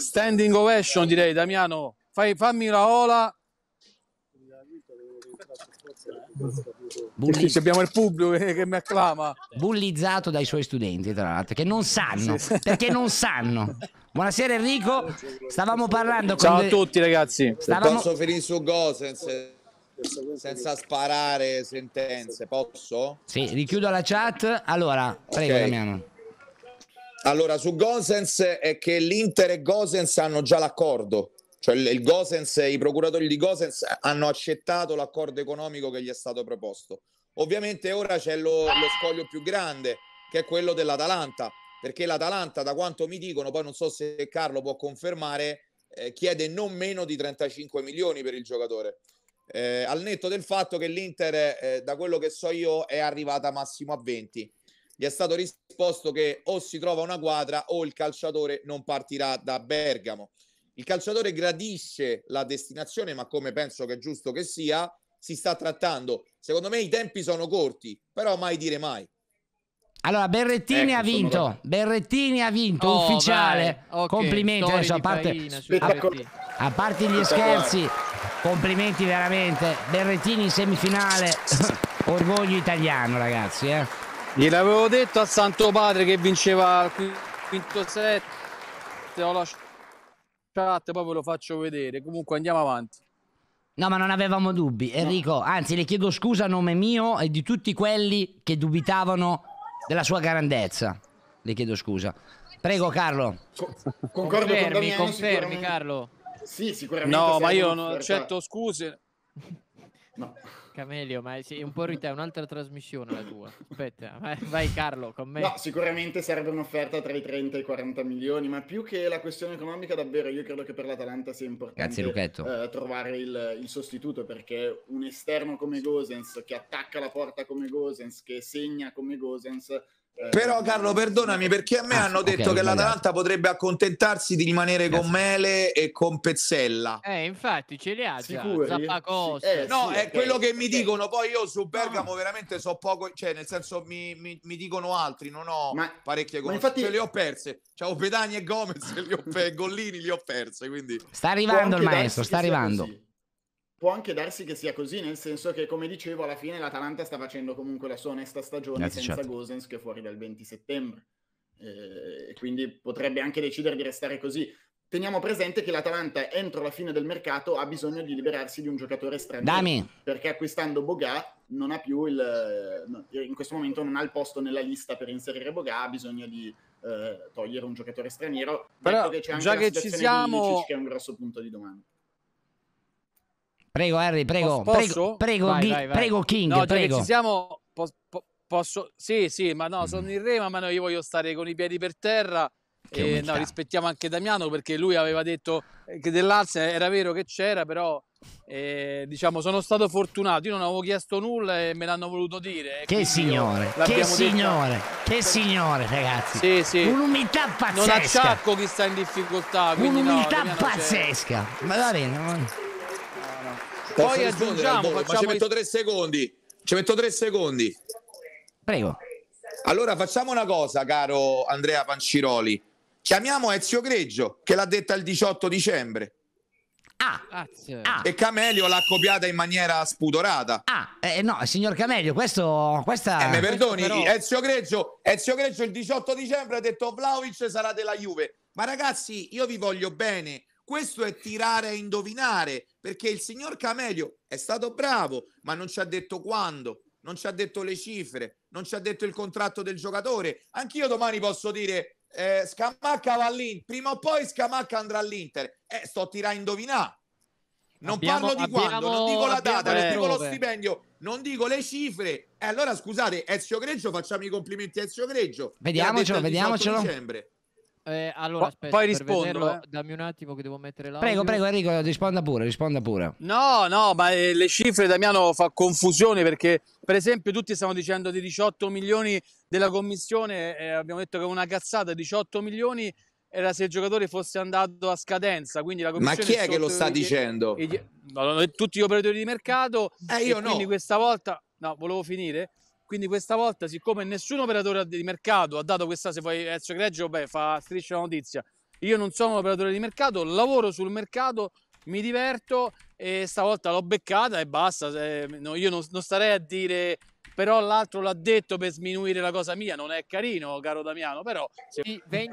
Standing ovation direi Damiano, Fai, fammi la ola. Bulli... Abbiamo il pubblico che, che mi acclama. Bullizzato dai suoi studenti, tra l'altro, che non sanno, perché non sanno. Buonasera Enrico, stavamo parlando con... Ciao a tutti ragazzi. Stavamo... Posso finire su Gosens? senza sparare sentenze, posso? Sì, richiudo la chat. Allora, prego okay. Damiano. Allora, su Gosens è che l'Inter e Gosens hanno già l'accordo, cioè il Gosens, i procuratori di Gosens hanno accettato l'accordo economico che gli è stato proposto. Ovviamente ora c'è lo, lo scoglio più grande, che è quello dell'Atalanta, perché l'Atalanta, da quanto mi dicono, poi non so se Carlo può confermare, eh, chiede non meno di 35 milioni per il giocatore. Eh, al netto del fatto che l'Inter, eh, da quello che so io, è arrivata massimo a 20 gli è stato risposto che o si trova una quadra o il calciatore non partirà da Bergamo. Il calciatore gradisce la destinazione, ma come penso che è giusto che sia, si sta trattando. Secondo me i tempi sono corti, però mai dire mai. Allora, Berrettini ecco, ha vinto. Berrettini ha vinto, oh, ufficiale. Okay. Complimenti adesso, a parte, a, a parte gli scherzi, complimenti veramente. Berrettini in semifinale, orgoglio italiano, ragazzi. Eh. Gliel'avevo detto a Santo Padre che vinceva il quinto set, lo lascio. poi ve lo faccio vedere. Comunque andiamo avanti. No, ma non avevamo dubbi, Enrico. No. Anzi, le chiedo scusa a nome mio e di tutti quelli che dubitavano della sua grandezza. Le chiedo scusa. Prego, Carlo. Co concordo confermi, con Damiano, confermi, Carlo. Sì, sicuramente. No, ma io non accetto scuse. No. Camelio, ma sei un po' in è un'altra trasmissione la tua. Aspetta, vai, Carlo, con me. No, sicuramente serve un'offerta tra i 30 e i 40 milioni, ma più che la questione economica, davvero io credo che per l'Atalanta sia importante eh, trovare il, il, sostituto, perché un esterno come Gosens, che attacca la porta come Gosens, che segna come Gosens, però Carlo, perdonami perché a me ah, hanno detto okay, che l'Atalanta potrebbe accontentarsi di rimanere con Mele e con Pezzella. Eh, infatti ce li ha Sicuri? già. Sì. Eh, no, sì, è okay. quello che mi dicono. Poi io su Bergamo no. veramente so poco, cioè nel senso mi, mi, mi dicono altri, non ho ma, parecchie cose. Infatti... Ce le ho perse. Ciao Pedani e Gomez, li ho per... Gollini li ho perse, quindi... Sta arrivando il maestro, sta arrivando. Così può anche darsi che sia così, nel senso che, come dicevo, alla fine l'Atalanta sta facendo comunque la sua onesta stagione Grazie, eh, senza certo. Gosens che è fuori dal 20 settembre. Eh, quindi potrebbe anche decidere di restare così. Teniamo presente che l'Atalanta entro la fine del mercato ha bisogno di liberarsi di un giocatore straniero Dami. perché acquistando Bogà non ha più il in questo momento non ha il posto nella lista per inserire Bogà, ha bisogno di eh, togliere un giocatore straniero. Però, che già che ci siamo, che è un grosso punto di domanda Prego Harry, prego, posso, prego, prego, vai, vai, vai. prego King, no, prego. Ci siamo, po- po- posso, sì, sì, ma no, sono il re, ma no, io voglio stare con i piedi per terra. E, no, rispettiamo anche Damiano perché lui aveva detto che dell'Alsa era vero che c'era, però eh, diciamo sono stato fortunato, io non avevo chiesto nulla e me l'hanno voluto dire. Eh, che signore, che signore, che signore ragazzi. Sì, sì. Un'umiltà pazzesca. Non acciacco chi sta in difficoltà. Un'umiltà no, pazzesca. Ma va bene. Poi aggiungiamo. Ma ci metto tre secondi. Ci metto tre secondi. Prego. Allora facciamo una cosa, caro Andrea Panciroli. Chiamiamo Ezio Greggio, che l'ha detta il 18 dicembre. Ah, ah, e Camelio l'ha copiata in maniera spudorata. Ah, eh, no, signor Camelio, questo. Questa, eh, mi perdoni, però... Ezio, Greggio, Ezio Greggio il 18 dicembre ha detto Vlaovic sarà della Juve. Ma ragazzi, io vi voglio bene. Questo è tirare a indovinare, perché il signor Camelio è stato bravo, ma non ci ha detto quando, non ci ha detto le cifre, non ci ha detto il contratto del giocatore. Anch'io domani posso dire eh, Scamacca va all'Inter, prima o poi Scamacca andrà all'Inter. Eh, sto tirando a indovinare. Non abbiamo, parlo di abbiamo, quando, non dico la data, non dico lo eh, stipendio, non dico le cifre. E eh, allora scusate, Ezio Greggio, facciamo i complimenti a Ezio Greggio. Vediamocelo, vediamocelo. Dicembre. Eh, allora, aspetta, poi rispondo. Vederlo, eh. Dammi un attimo che devo mettere l'audio. Prego, prego Enrico, risponda pure, risponda pure. No, no, ma eh, le cifre Damiano fa confusione perché per esempio tutti stanno dicendo di 18 milioni della commissione, eh, abbiamo detto che è una cazzata, 18 milioni era se il giocatore fosse andato a scadenza. Quindi la commissione Ma chi è che lo sta gli, dicendo? Gli, gli, tutti gli operatori di mercato. Eh, io no. Quindi questa volta, no, volevo finire. Quindi questa volta, siccome nessun operatore di mercato ha dato questa, se poi Ezio Greggio, beh, fa striscia la notizia. Io non sono un operatore di mercato, lavoro sul mercato, mi diverto e stavolta l'ho beccata e basta. No, io non, non starei a dire però l'altro l'ha detto per sminuire la cosa mia, non è carino, caro Damiano, però... Se...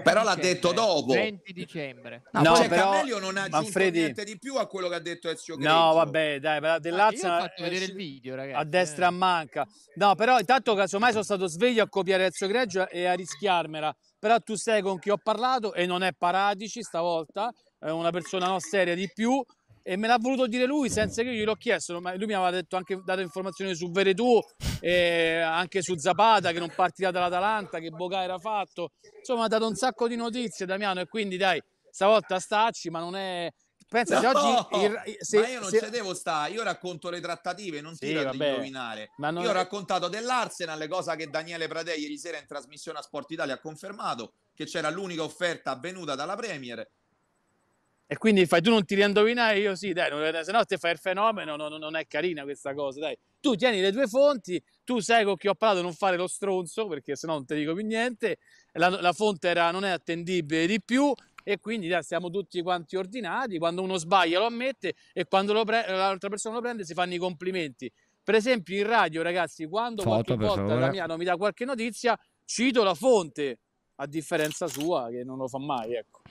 Però l'ha detto dopo. 20 dicembre. No, no cioè, però... Cammelio non ha aggiunto Manfredi... niente di più a quello che ha detto Ezio Grezzo. No, vabbè, dai, però dell'Azza... Ah, fatto vedere eh, il video, ragazzi. A destra eh. manca. No, però intanto casomai sono stato sveglio a copiare Ezio Greggio e a rischiarmela. Però tu sai con chi ho parlato e non è Paradici stavolta, eh, una persona no, seria di più e me l'ha voluto dire lui senza che io gliel'ho chiesto, ma lui mi aveva detto anche, dato informazioni su Veretù, eh, anche su Zapata che non partirà dall'Atalanta, che Boca era fatto, insomma ha dato un sacco di notizie Damiano e quindi dai, stavolta stacci, ma non è... Pensa no, se oggi... Il, se, ma io non se... cedevo sta, io racconto le trattative, non sì, ti devo indovinare. non... Io ho raccontato dell'Arsenal, le cose che Daniele Pradè ieri sera in trasmissione a Sport Italia ha confermato, che c'era l'unica offerta avvenuta dalla Premier e quindi fai tu non ti riandovinare, io sì, dai, non, se no ti fai il fenomeno, non, non, è carina questa cosa, dai. Tu tieni le tue fonti, tu sai con chi ho parlato non fare lo stronzo, perché sennò non ti dico più niente, la, la fonte era, non è attendibile di più, e quindi dai, siamo tutti quanti ordinati, quando uno sbaglia lo ammette e quando l'altra persona lo prende si fanno i complimenti. Per esempio in radio ragazzi, quando Foto, qualche volta favore. la mia non mi dà qualche notizia, cito la fonte, a differenza sua che non lo fa mai, ecco.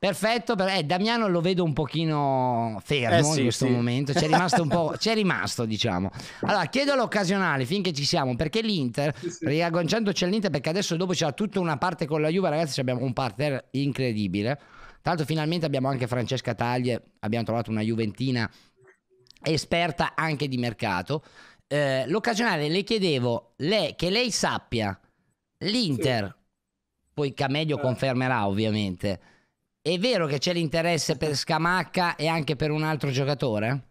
Perfetto, eh, Damiano lo vedo un pochino fermo eh sì, in questo sì. momento, c'è rimasto un po', c'è rimasto diciamo. Allora chiedo l'occasionale finché ci siamo, perché l'Inter, sì, riagganciandoci all'Inter, perché adesso dopo c'è tutta una parte con la Juve, ragazzi abbiamo un partner incredibile. Tanto finalmente abbiamo anche Francesca Taglie, abbiamo trovato una Juventina esperta anche di mercato. Eh, l'occasionale le chiedevo lei, che lei sappia l'Inter, poi Camedio eh. confermerà ovviamente è vero che c'è l'interesse per Scamacca e anche per un altro giocatore?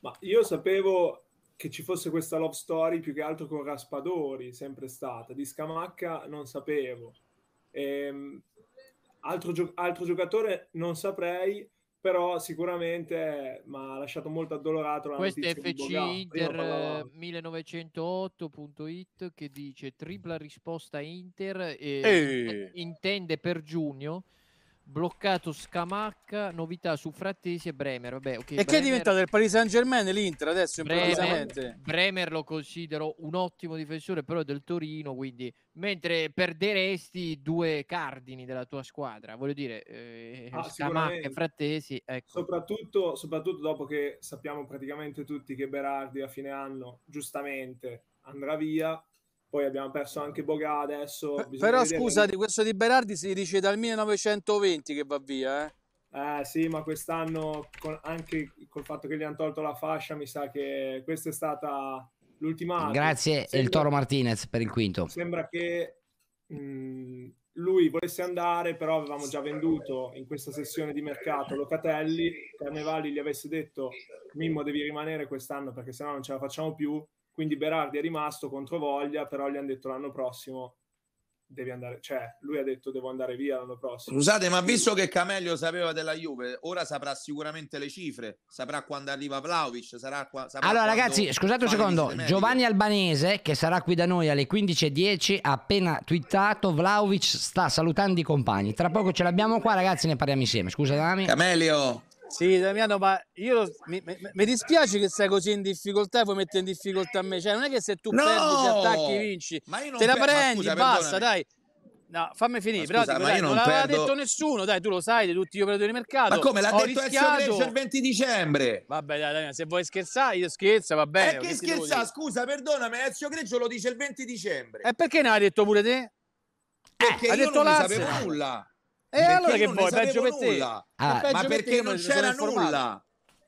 Ma io sapevo che ci fosse questa love story più che altro con Raspadori, sempre stata. Di Scamacca non sapevo. Ehm, altro, gio- altro giocatore non saprei, però sicuramente mi ha lasciato molto addolorato la questo è 1908it eh, che dice tripla risposta Inter e Ehi. intende per giugno bloccato Scamacca, novità su Frattesi e Bremer. Vabbè, okay, e Bremer... che è diventato il Paris Saint Germain e l'Inter adesso improvvisamente? Bremer, Bremer lo considero un ottimo difensore, però è del Torino, quindi mentre perderesti due cardini della tua squadra, voglio dire, eh, ah, Scamacca e Frattesi. Ecco. Soprattutto, soprattutto dopo che sappiamo praticamente tutti che Berardi a fine anno, giustamente, andrà via poi abbiamo perso anche Boga adesso. Però vedere. scusa, di questo di Berardi si dice dal 1920 che va via, eh? Eh sì, ma quest'anno con, anche col fatto che gli hanno tolto la fascia, mi sa che questa è stata l'ultima. Grazie, sembra, il Toro Martinez per il quinto. Sembra che mh, mm, lui volesse andare, però avevamo già venduto in questa sessione di mercato Locatelli. Carnevali gli avesse detto: Mimmo, devi rimanere quest'anno perché sennò non ce la facciamo più. Quindi Berardi è rimasto contro voglia, però gli hanno detto l'anno prossimo devi andare, cioè lui ha detto devo andare via l'anno prossimo. Scusate, ma visto che Camelio sapeva della Juve, ora saprà sicuramente le cifre, saprà quando arriva Vlaovic, sarà qua, saprà Allora ragazzi, scusate un secondo, Giovanni Albanese che sarà qui da noi alle 15:10 ha appena twittato Vlaovic sta salutando i compagni. Tra poco ce l'abbiamo qua, ragazzi, ne parliamo insieme. scusatemi. Camelio sì, Damiano, ma io mi, mi, mi, dispiace che sei così in difficoltà e poi metti in difficoltà me. Cioè, non è che se tu no! perdi, ti attacchi, vinci. Ma io non Te la per... prendi, scusa, basta, perdonami. dai. No, fammi finire, ma scusa, però dico, dai, non l'aveva perdo... detto nessuno, dai, tu lo sai, di tutti gli operatori di mercato. Ma come l'ha Ho detto rischiato... il 20 dicembre? Vabbè, dai, dai, se vuoi scherzare, io scherzo, va bene. E eh, che scherza, scusa, perdonami, Ezio Greggio lo dice il 20 dicembre. E perché ne hai detto pure te? Perché eh, ha detto non Lazio. sapevo nulla. E allora che vuoi, peggio per nulla. Ah, ma perché non c'era nulla?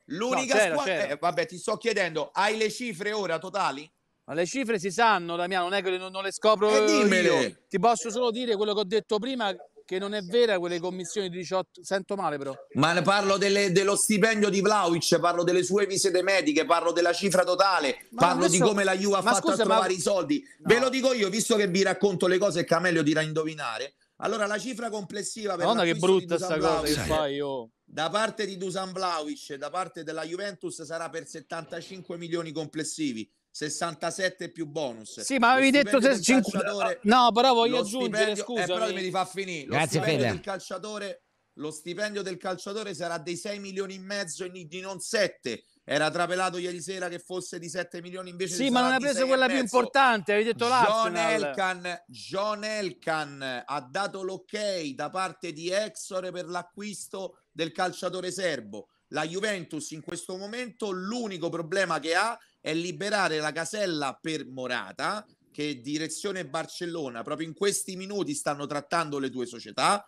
L'unica no, c'era, squadra... Eh, vabbè, ti sto chiedendo, hai le cifre ora totali? Ma le cifre si sanno, Damiano, non è che non, non le scopro eh, dimmele. io. Ti posso solo dire quello che ho detto prima, che non è vera quelle commissioni di 18... Sento male però. Ma parlo delle, dello stipendio di Vlaovic, parlo delle sue visite mediche, parlo della cifra totale, ma parlo adesso... di come la Juve ha fatto scusa, a trovare ma... i soldi. No. Ve lo dico io, visto che vi racconto le cose che Camelio dirà indovinare, allora la cifra complessiva per Madonna che brutta sta cosa che fai oh. da parte di Dusan Vlaovic da parte della Juventus sarà per 75 milioni complessivi 67 più bonus. Sì, ma avevi detto 5... no, però voglio aggiungere, scusa. Eh, però mi fa finire. Grazie Fede. Il calciatore lo stipendio del calciatore sarà dei 6 milioni e mezzo e di non 7 era trapelato ieri sera che fosse di 7 milioni invece sì, di Sì, ma non ha preso quella più importante, avevi detto John Elkan, John Elkan ha dato l'ok da parte di Exor per l'acquisto del calciatore serbo. La Juventus in questo momento l'unico problema che ha è liberare la casella per Morata, che direzione Barcellona proprio in questi minuti stanno trattando le due società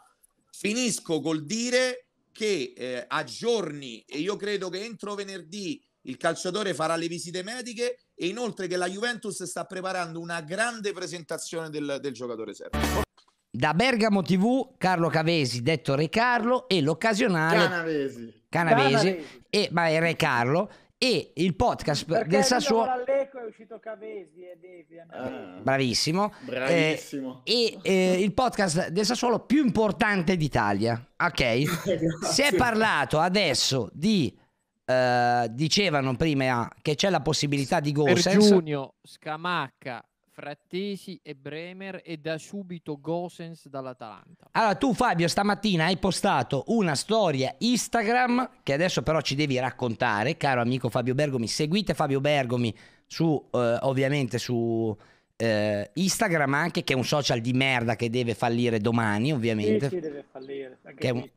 Finisco col dire che eh, a giorni, e io credo che entro venerdì il calciatore farà le visite mediche e inoltre che la Juventus sta preparando una grande presentazione del, del giocatore serbo. Da Bergamo TV, Carlo Cavesi, detto Re Carlo, e l'occasionale Canavesi. Canavesi, Canavesi. E, ma è Re Carlo, e il podcast Perché del Sassuolo all'Eco è uscito Cavesi e Devi, uh, bravissimo, bravissimo. Eh, e eh, il podcast del Sassuolo più importante d'Italia ok eh, si è parlato adesso di eh, dicevano prima che c'è la possibilità di Gosens Giugno, Scamacca Frattesi e Bremer e da subito Gosens dall'Atalanta. Allora tu Fabio stamattina hai postato una storia Instagram che adesso però ci devi raccontare, caro amico Fabio Bergomi, seguite Fabio Bergomi su eh, ovviamente su eh, Instagram anche che è un social di merda che deve fallire domani ovviamente. Sì, sì deve fallire. Che è un,